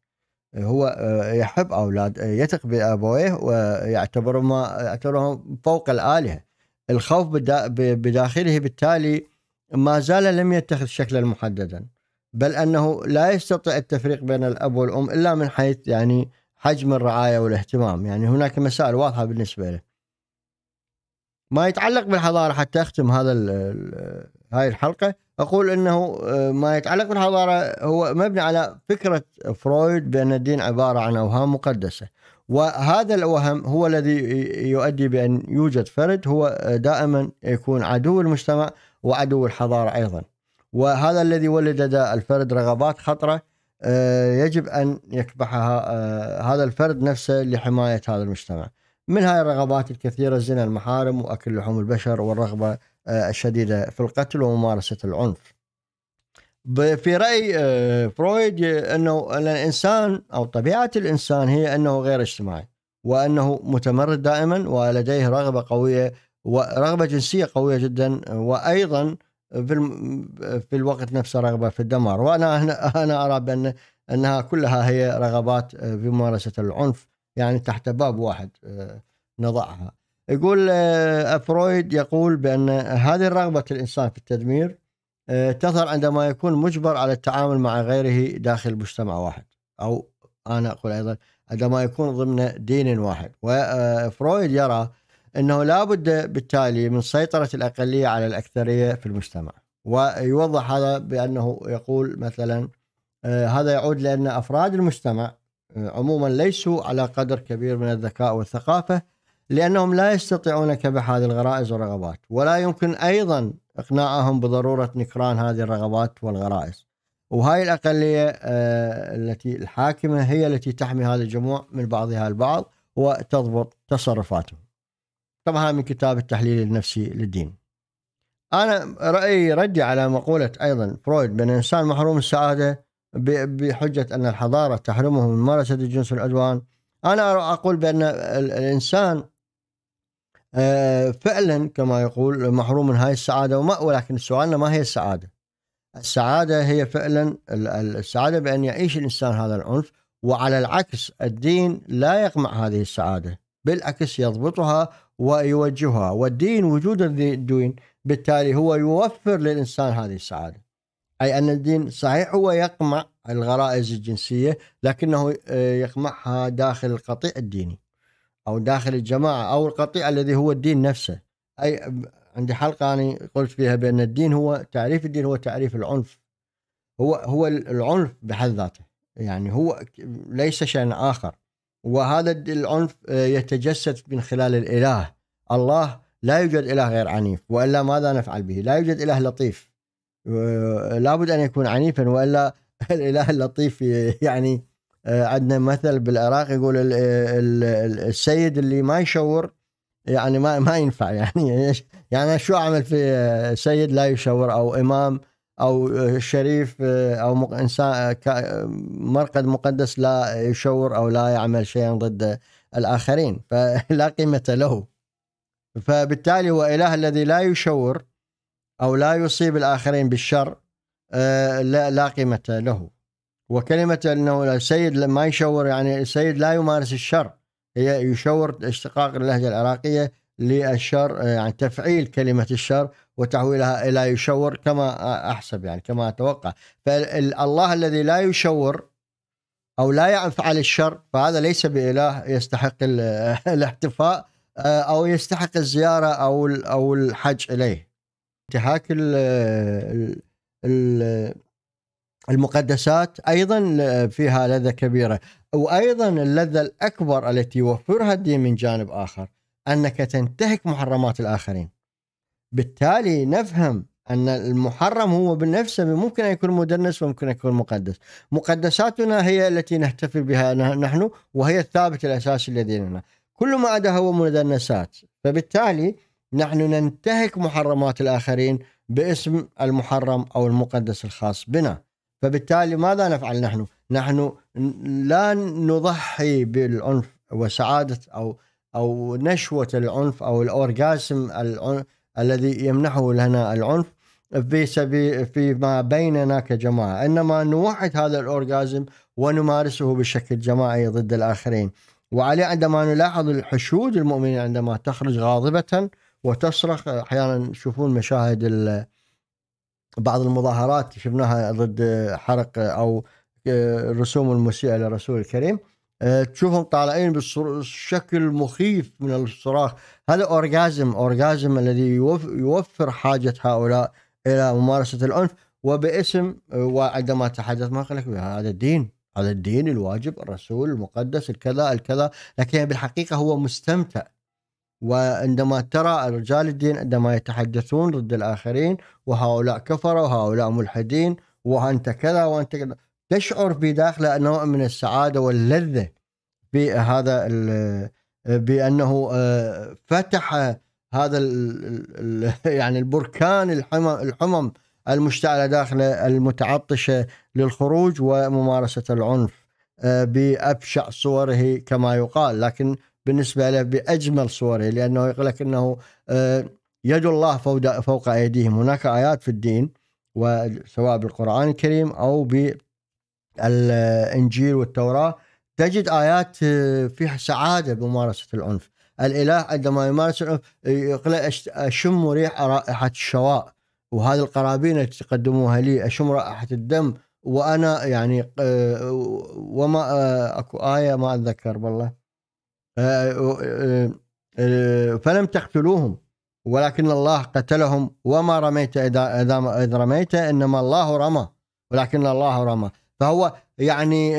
آه، هو آه، يحب أولاد يثق بأبويه ويعتبرهما يعتبرهم فوق الآلهة الخوف بداخله بالتالي ما زال لم يتخذ شكلا محددا بل أنه لا يستطيع التفريق بين الأب والأم إلا من حيث يعني حجم الرعاية والاهتمام يعني هناك مسائل واضحة بالنسبة له ما يتعلق بالحضاره حتى اختم هذا هاي الحلقه اقول انه آه، ما يتعلق بالحضاره هو مبني على فكره فرويد بان الدين عباره عن اوهام مقدسه وهذا الوهم هو الذي يؤدي بان يوجد فرد هو دائما يكون عدو المجتمع وعدو الحضاره ايضا وهذا الذي ولد لدى الفرد رغبات خطره آه، يجب ان يكبحها آه، هذا الفرد نفسه لحمايه هذا المجتمع. من هاي الرغبات الكثيرة زنا المحارم وأكل لحوم البشر والرغبة آه، الشديدة في القتل وممارسة العنف في رأي آه، فرويد أنه الإنسان أو طبيعة الإنسان هي أنه غير اجتماعي وأنه متمرد دائما ولديه رغبة قوية ورغبة جنسية قوية جدا وأيضا في في الوقت نفسه رغبه في الدمار وانا انا ارى بان انها كلها هي رغبات آه، في ممارسه العنف يعني تحت باب واحد آه، نضعها يقول آه، فرويد يقول بأن هذه رغبة الإنسان في التدمير آه، تظهر عندما يكون مجبر على التعامل مع غيره داخل مجتمع واحد أو أنا أقول أيضا عندما يكون ضمن دين واحد وفرويد يرى أنه لا بد بالتالي من سيطرة الأقلية على الأكثرية في المجتمع ويوضح هذا بأنه يقول مثلا هذا يعود لأن أفراد المجتمع عموما ليسوا على قدر كبير من الذكاء والثقافة لأنهم لا يستطيعون كبح هذه الغرائز والرغبات ولا يمكن أيضا إقناعهم بضرورة نكران هذه الرغبات والغرائز وهاي الأقلية آه، التي الحاكمة هي التي تحمي هذا الجموع من بعضها البعض وتضبط تصرفاتهم طبعا من كتاب التحليل النفسي للدين أنا رأيي ردي على مقولة أيضا فرويد بأن الإنسان محروم السعادة بحجة أن الحضارة تحرمه من ممارسة الجنس والعدوان أنا أقول بأن الإنسان آه، فعلا كما يقول محروم من هاي السعادة وما ولكن سؤالنا ما هي السعادة السعادة هي فعلا السعادة بأن يعيش الإنسان هذا العنف وعلى العكس الدين لا يقمع هذه السعادة بالعكس يضبطها ويوجهها والدين وجود الدين بالتالي هو يوفر للإنسان هذه السعادة أي أن الدين صحيح هو يقمع الغرائز الجنسيه لكنه آه، يقمعها داخل القطيع الديني او داخل الجماعه او القطيع الذي هو الدين نفسه اي عندي حلقه انا قلت فيها بان الدين هو تعريف الدين هو تعريف العنف هو هو العنف بحد ذاته يعني هو ليس شيء اخر وهذا العنف آه، يتجسد من خلال الاله الله لا يوجد اله غير عنيف والا ماذا نفعل به لا يوجد اله لطيف لابد ان يكون عنيفا والا الاله اللطيف يعني آه، عندنا مثل بالعراق يقول السيد اللي ما يشور يعني ما ما ينفع يعني يعني شو اعمل في آه، سيد لا يشور او امام او آه، شريف او انسان مرقد مقدس لا يشور او لا يعمل شيئا ضد الاخرين فلا قيمه له فبالتالي هو اله الذي لا يشور او لا يصيب الاخرين بالشر آه، لا, لا قيمة له وكلمة أنه السيد ما يشور يعني السيد لا يمارس الشر هي يشور اشتقاق اللهجة العراقية للشر آه، يعني تفعيل كلمة الشر وتحويلها إلى يشور كما أحسب يعني كما أتوقع فالله الذي لا يشور أو لا يفعل الشر فهذا ليس بإله يستحق الاحتفاء آه، أو يستحق الزيارة أو أو الحج إليه انتهاك المقدسات ايضا فيها لذه كبيره وايضا اللذه الاكبر التي يوفرها الدين من جانب اخر انك تنتهك محرمات الاخرين بالتالي نفهم ان المحرم هو بنفسه ممكن ان يكون مدنس وممكن ان يكون مقدس مقدساتنا هي التي نحتفل بها نحن وهي الثابت الاساسي لديننا كل ما عدا هو مدنسات فبالتالي نحن ننتهك محرمات الاخرين باسم المحرم أو المقدس الخاص بنا فبالتالي ماذا نفعل نحن؟ نحن لا نضحي بالعنف وسعادة أو أو نشوة العنف أو الأورجاسم الذي يمنحه لنا العنف في سبيل فيما بيننا كجماعة إنما نوحد هذا الأورجازم ونمارسه بشكل جماعي ضد الآخرين وعلي عندما نلاحظ الحشود المؤمنين عندما تخرج غاضبة وتصرخ احيانا تشوفون مشاهد بعض المظاهرات شفناها ضد حرق او الرسوم المسيئه للرسول الكريم آه، تشوفهم طالعين بشكل مخيف من الصراخ هذا اورجازم اورجازم الذي يوفر حاجه هؤلاء الى ممارسه العنف وباسم آه، وعندما تحدث ما قال لك هذا الدين هذا الدين الواجب الرسول المقدس الكذا الكذا لكن بالحقيقه هو مستمتع وعندما ترى رجال الدين عندما يتحدثون ضد الآخرين وهؤلاء كفرة وهؤلاء ملحدين وأنت كذا وأنت كذا تشعر في داخله نوع من السعادة واللذة بهذا بأنه آه، فتح هذا يعني البركان الحمم, الحمم المشتعلة داخله المتعطشة للخروج وممارسة العنف آه، بأبشع صوره كما يقال لكن بالنسبة له بأجمل صوره لأنه يقول لك أنه آه، يد الله فوق أيديهم هناك آيات في الدين وسواء بالقرآن الكريم أو بالإنجيل والتوراة تجد آيات آه، فيها سعادة بممارسة العنف الإله عندما يمارس العنف يقول أشم ريح رائحة الشواء وهذه القرابين التي تقدموها لي أشم رائحة الدم وأنا يعني آه، وما أكو آية ما أتذكر والله آه، آه، آه، فلم تقتلوهم ولكن الله قتلهم وما رميت إذا, إذا رميت إنما الله رمى ولكن الله رمى فهو يعني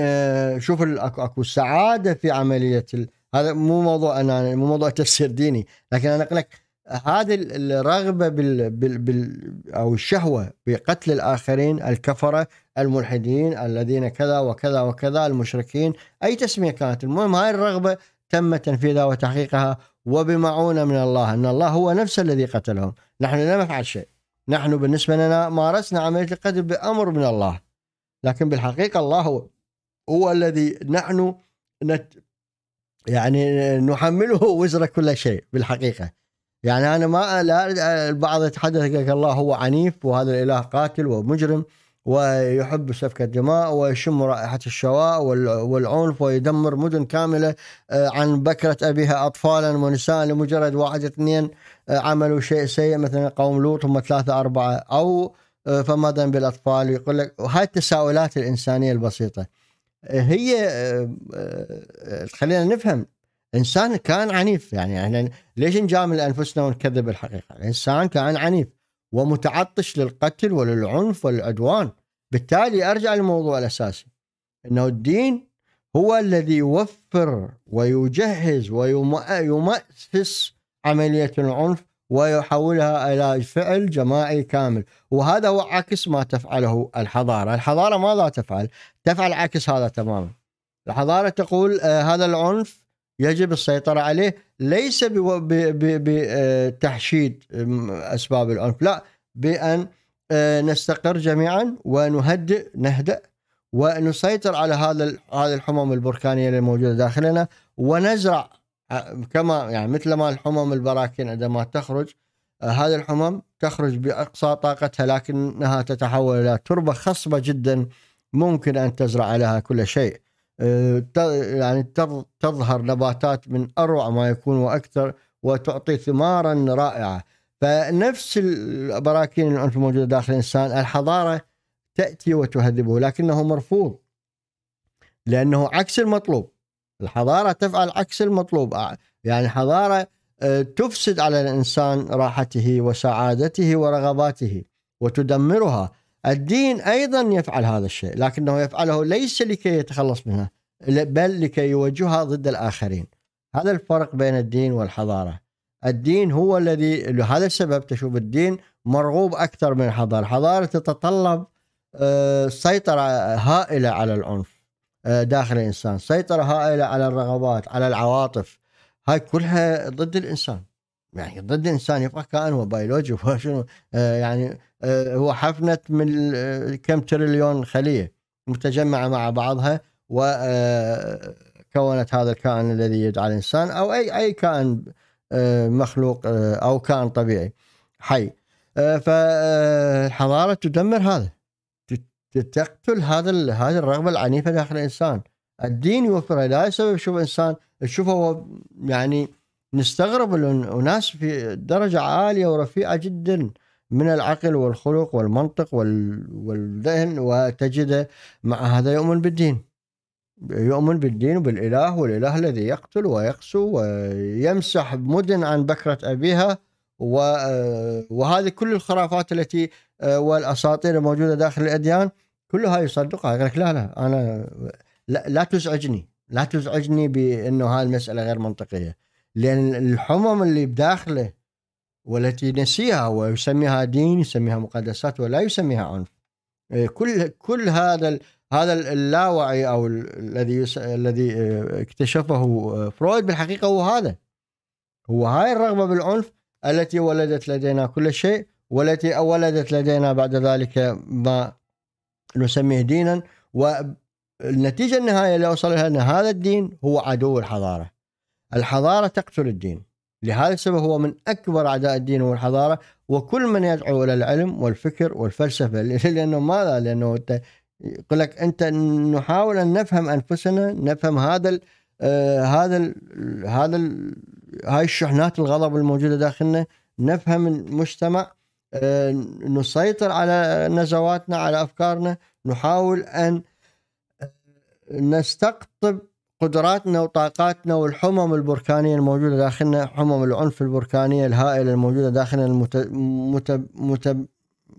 شوف اكو سعاده في عمليه هذا مو موضوع انا مو موضوع تفسير ديني لكن انا اقول لك هذه الرغبه بال... بال... بال او الشهوه بقتل الاخرين الكفره الملحدين الذين كذا وكذا وكذا المشركين اي تسميه كانت المهم هاي الرغبه تم تنفيذها وتحقيقها وبمعونة من الله أن الله هو نفسه الذي قتلهم نحن لم نفعل شيء نحن بالنسبة لنا مارسنا عملية القتل بأمر من الله لكن بالحقيقة الله هو, هو الذي نحن نت يعني نحمله وزر كل شيء بالحقيقة يعني أنا ما لا البعض يتحدث يقول الله هو عنيف وهذا الإله قاتل ومجرم ويحب سفك الدماء ويشم رائحة الشواء والعنف ويدمر مدن كاملة آه، عن بكرة أبيها أطفالا ونساء لمجرد واحد اثنين آه، عملوا شيء سيء مثلا قوم لوط هم ثلاثة أربعة أو آه، فما ذنب الأطفال يقول لك وهاي التساؤلات الإنسانية البسيطة هي خلينا نفهم إنسان كان عنيف يعني يعني ليش نجامل أنفسنا ونكذب الحقيقة الإنسان كان عنيف ومتعطش للقتل وللعنف وللعدوان بالتالي أرجع للموضوع الأساسي أنه الدين هو الذي يوفر ويجهز ويمأسس عملية العنف ويحولها إلى فعل جماعي كامل وهذا هو عكس ما تفعله الحضارة الحضارة ماذا تفعل؟ تفعل عكس هذا تماما الحضارة تقول آه، هذا العنف يجب السيطرة عليه ليس بتحشيد آه، أسباب العنف لا بأن آه، نستقر جميعا ونهدئ نهدأ ونسيطر على هذا هذه الحمم البركانيه اللي موجوده داخلنا ونزرع آه، كما يعني مثل ما الحمم البراكين عندما تخرج هذه الحمم تخرج باقصى طاقتها لكنها تتحول الى تربه خصبه جدا ممكن ان تزرع عليها كل شيء. آه، يعني تظهر نباتات من اروع ما يكون واكثر وتعطي ثمارا رائعه فنفس البراكين العنف الموجوده داخل الانسان الحضاره تاتي وتهذبه لكنه مرفوض لانه عكس المطلوب الحضاره تفعل عكس المطلوب يعني الحضاره آه، تفسد على الانسان راحته وسعادته ورغباته وتدمرها الدين أيضا يفعل هذا الشيء لكنه يفعله ليس لكي يتخلص منها بل لكي يوجهها ضد الآخرين هذا الفرق بين الدين والحضارة الدين هو الذي لهذا السبب تشوف الدين مرغوب أكثر من الحضارة الحضارة تتطلب آه، سيطرة هائلة على العنف آه، داخل الإنسان سيطرة هائلة على الرغبات على العواطف هاي كلها ضد الإنسان يعني ضد الإنسان يبقى كائن وبيولوجي وشنو آه، يعني آه، هو حفنة من آه، كم تريليون خلية متجمعة مع بعضها وكونت آه، هذا الكائن الذي يدعى الإنسان أو أي أي كائن مخلوق أو كائن طبيعي حي فالحضارة تدمر هذا تقتل هذا هذه الرغبة العنيفة داخل الإنسان الدين يوفر لا سبب شوف إنسان تشوفه هو يعني نستغرب الناس في درجة عالية ورفيعة جدا من العقل والخلق والمنطق والذهن وتجده مع هذا يؤمن بالدين يؤمن بالدين وبالإله والإله الذي يقتل ويقسو ويمسح مدن عن بكرة أبيها وهذه كل الخرافات التي والأساطير الموجودة داخل الأديان كلها يصدقها يقول لك لا لا أنا لا, لا تزعجني لا تزعجني بأنه هاي المسألة غير منطقية لأن الحمم اللي بداخله والتي نسيها ويسميها دين يسميها مقدسات ولا يسميها عنف إيه، كل كل هذا هذا اللاوعي او الذي الذي آه، اكتشفه آه، فرويد بالحقيقه هو هذا هو هاي الرغبه بالعنف التي ولدت لدينا كل شيء والتي ولدت لدينا بعد ذلك ما نسميه دينا والنتيجه النهائيه اللي اوصل لها ان هذا الدين هو عدو الحضاره الحضاره تقتل الدين لهذا السبب هو من أكبر أعداء الدين والحضارة وكل من يدعو إلى العلم والفكر والفلسفة لأنه ماذا؟ لأنه يقول لك أنت نحاول أن نفهم أنفسنا نفهم هذا الـ آه، هذا الـ هذا الـ هاي الشحنات الغضب الموجودة داخلنا نفهم المجتمع آه، نسيطر على نزواتنا على أفكارنا نحاول أن نستقطب قدراتنا وطاقاتنا والحمم البركانيه الموجوده داخلنا حمم العنف البركانيه الهائله الموجوده داخلنا المت... مت... مت...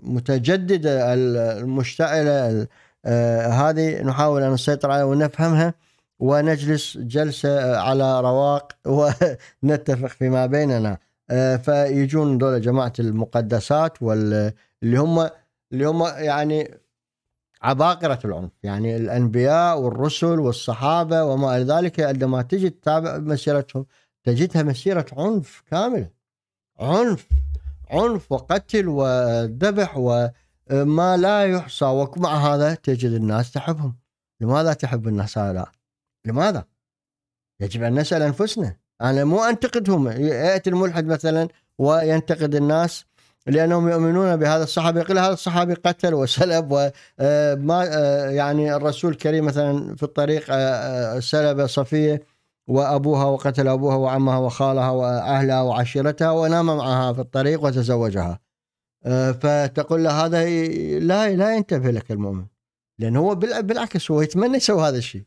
متجدده المشتعله آه، هذه نحاول ان نسيطر عليها ونفهمها ونجلس جلسه آه، على رواق ونتفق فيما بيننا آه، فيجون دول جماعه المقدسات واللي هم اللي هم يعني عباقرة العنف يعني الأنبياء والرسل والصحابة وما إلى ذلك عندما تجي تتابع مسيرتهم تجدها مسيرة عنف كاملة عنف عنف وقتل وذبح وما لا يحصى ومع هذا تجد الناس تحبهم لماذا تحب الناس هؤلاء لماذا يجب أن نسأل أنفسنا أنا مو أنتقدهم يأتي الملحد مثلا وينتقد الناس لانهم يؤمنون بهذا الصحابي يقول هذا الصحابي قتل وسلب وما آه، آه، يعني الرسول الكريم مثلا في الطريق آه، سلب صفيه وابوها وقتل ابوها وعمها وخالها واهلها وعشيرتها ونام معها في الطريق وتزوجها فتقول له هذا لا لا ينتبه لك المؤمن لانه هو بالعكس هو يتمنى يسوي هذا الشيء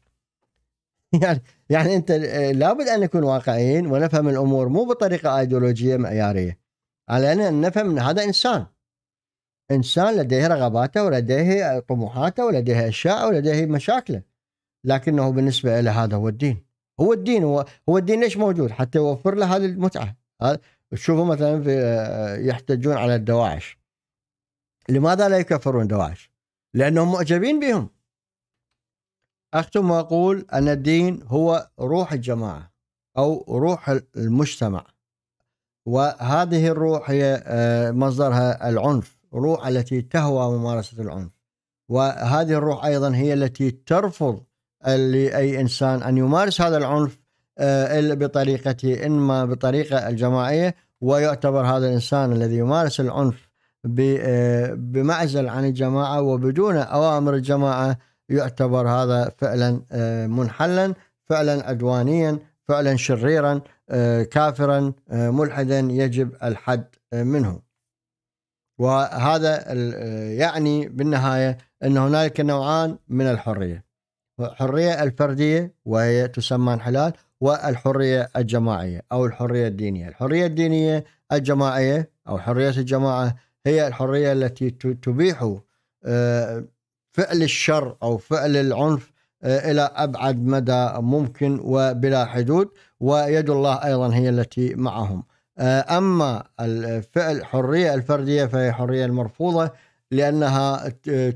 يعني يعني انت لابد ان نكون واقعيين ونفهم الامور مو بطريقه ايديولوجيه معياريه علينا أن نفهم أن هذا إنسان إنسان لديه رغباته ولديه طموحاته ولديه أشياء ولديه مشاكله لكنه بالنسبة له هذا هو الدين هو الدين هو, هو الدين ليش موجود حتى يوفر له هذه المتعة شوفوا مثلا في يحتجون على الدواعش لماذا لا يكفرون دواعش لأنهم معجبين بهم أختم وأقول أن الدين هو روح الجماعة أو روح المجتمع وهذه الروح هي آه، مصدرها العنف روح التي تهوى ممارسة العنف وهذه الروح أيضا هي التي ترفض لأي إنسان أن يمارس هذا العنف آه، إلا بطريقة إما بطريقة الجماعية ويعتبر هذا الإنسان الذي يمارس العنف آه، بمعزل عن الجماعة وبدون أوامر الجماعة يعتبر هذا فعلا منحلا فعلا عدوانيا فعلا شريرا آه، كافرا آه، ملحدا يجب الحد آه، منه وهذا يعني بالنهاية أن هنالك نوعان من الحرية الحرية الفردية وهي تسمى انحلال والحرية الجماعية أو الحرية الدينية الحرية الدينية الجماعية أو حرية الجماعة هي الحرية التي تبيح فعل الشر أو فعل العنف آه، الى ابعد مدى ممكن وبلا حدود ويد الله ايضا هي التي معهم. آه، اما الفعل الحريه الفرديه فهي حريه مرفوضه لانها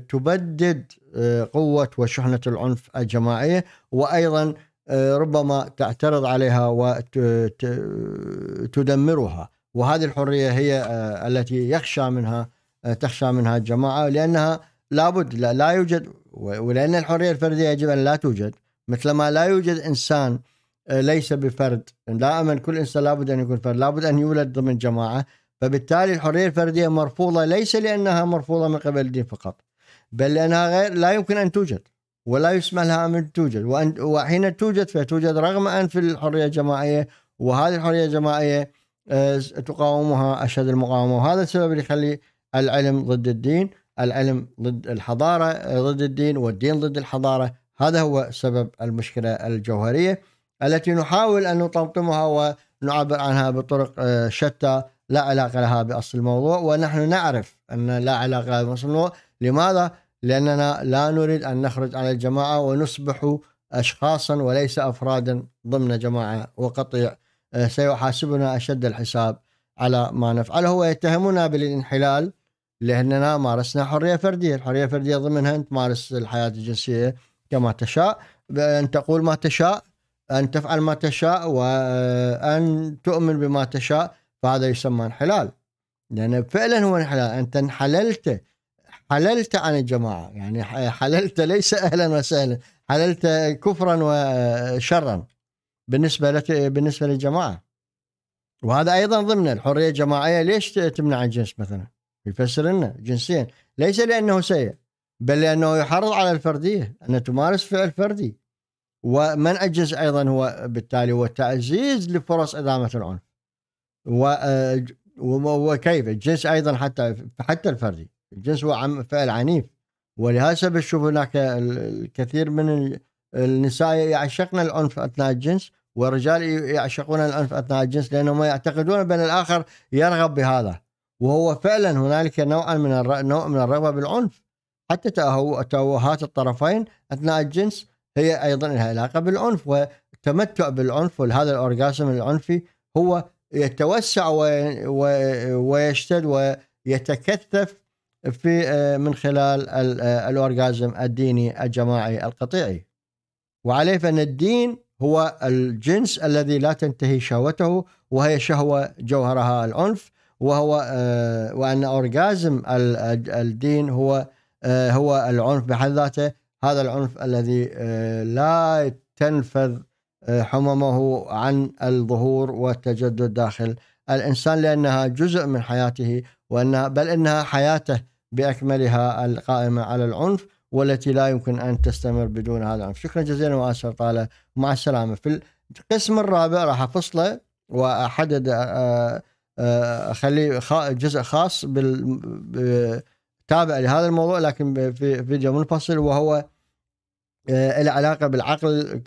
تبدد آه، قوه وشحنه العنف الجماعيه وايضا ربما تعترض عليها وتدمرها وهذه الحريه هي التي يخشى منها تخشى منها الجماعه لانها لابد لا يوجد ولأن الحرية الفردية يجب أن لا توجد مثلما لا يوجد إنسان آه، ليس بفرد دائما كل إنسان لابد أن يكون فرد لابد أن يولد ضمن جماعة فبالتالي الحرية الفردية مرفوضة ليس لأنها مرفوضة من قبل الدين فقط بل لأنها غير لا يمكن أن توجد ولا يسمح لها أن توجد وأن وحين توجد فتوجد رغم أن في الحرية الجماعية وهذه الحرية الجماعية آه، تقاومها أشد المقاومة وهذا السبب اللي يخلي العلم ضد الدين العلم ضد الحضاره آه، ضد الدين والدين ضد الحضاره هذا هو سبب المشكله الجوهريه التي نحاول ان نطمطمها ونعبر عنها بطرق آه، شتى لا علاقه لها باصل الموضوع ونحن نعرف ان لا علاقه لها باصل الموضوع لماذا؟ لاننا لا نريد ان نخرج عن الجماعه ونصبح اشخاصا وليس افرادا ضمن جماعه وقطيع آه، سيحاسبنا اشد الحساب على ما نفعله ويتهمنا بالانحلال لأننا مارسنا حرية فردية الحرية الفردية ضمنها أن تمارس الحياة الجنسية كما تشاء أن تقول ما تشاء أن تفعل ما تشاء وأن تؤمن بما تشاء فهذا يسمى انحلال لأن فعلا هو انحلال أنت انحللت حللت عن الجماعة يعني حللت ليس أهلا وسهلا حللت كفرا وشرا بالنسبة بالنسبة للجماعة وهذا أيضا ضمن الحرية الجماعية ليش تمنع الجنس مثلا يفسر لنا جنسيا ليس لانه سيء بل لانه يحرض على الفرديه ان تمارس فعل فردي ومنع الجنس ايضا هو بالتالي هو تعزيز لفرص ادامه العنف وكيف الجنس ايضا حتى حتى الفردي الجنس هو فعل عنيف ولهذا السبب تشوف هناك الكثير من النساء يعشقن العنف اثناء الجنس والرجال يعشقون العنف اثناء الجنس لانهم يعتقدون بان الاخر يرغب بهذا وهو فعلا هنالك نوعا من نوع من الرغبه بالعنف حتى تاوهات الطرفين اثناء الجنس هي ايضا لها علاقه بالعنف والتمتع بالعنف وهذا الاورجازم العنفي هو يتوسع ويشتد ويتكثف في آه، من خلال آه، الاورجازم الديني الجماعي القطيعي وعليه فان الدين هو الجنس الذي لا تنتهي شهوته وهي شهوه جوهرها العنف وهو آه، وان اورجازم الدين هو آه، هو العنف بحد ذاته هذا العنف الذي آه، لا تنفذ حممه عن الظهور والتجدد داخل الانسان لانها جزء من حياته وانها بل انها حياته باكملها القائمه على العنف والتي لا يمكن ان تستمر بدون هذا العنف. شكرا جزيلا مؤسر طاله مع السلامه. في القسم الرابع راح افصله واحدد آه، اخليه جزء خاص بال تابع لهذا الموضوع لكن في فيديو منفصل وهو آه، له علاقه بالعقل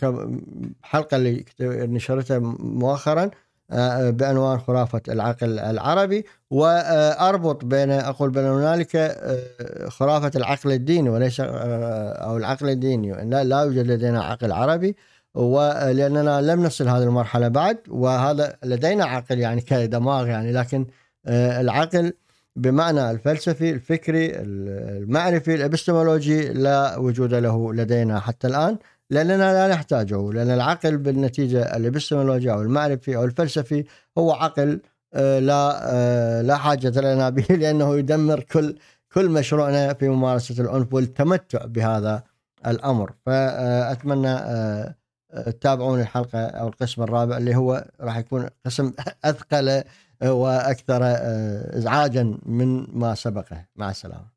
حلقه اللي نشرتها مؤخرا آه، بعنوان خرافه العقل العربي واربط بين اقول بين هنالك خرافه العقل الديني وليس او العقل الديني لا, لا يوجد لدينا عقل عربي ولاننا لم نصل هذه المرحله بعد وهذا لدينا عقل يعني كدماغ يعني لكن آه، العقل بمعنى الفلسفي الفكري المعرفي الابستمولوجي لا وجود له لدينا حتى الان لاننا لا نحتاجه لان العقل بالنتيجه الابستمولوجي او المعرفي او الفلسفي هو عقل آه، لا آه، لا حاجه لنا به لانه يدمر كل كل مشروعنا في ممارسه العنف والتمتع بهذا الامر فاتمنى آه، تابعون الحلقه او القسم الرابع اللي هو راح يكون قسم اثقل آه، واكثر آه، ازعاجا من ما سبقه مع السلامه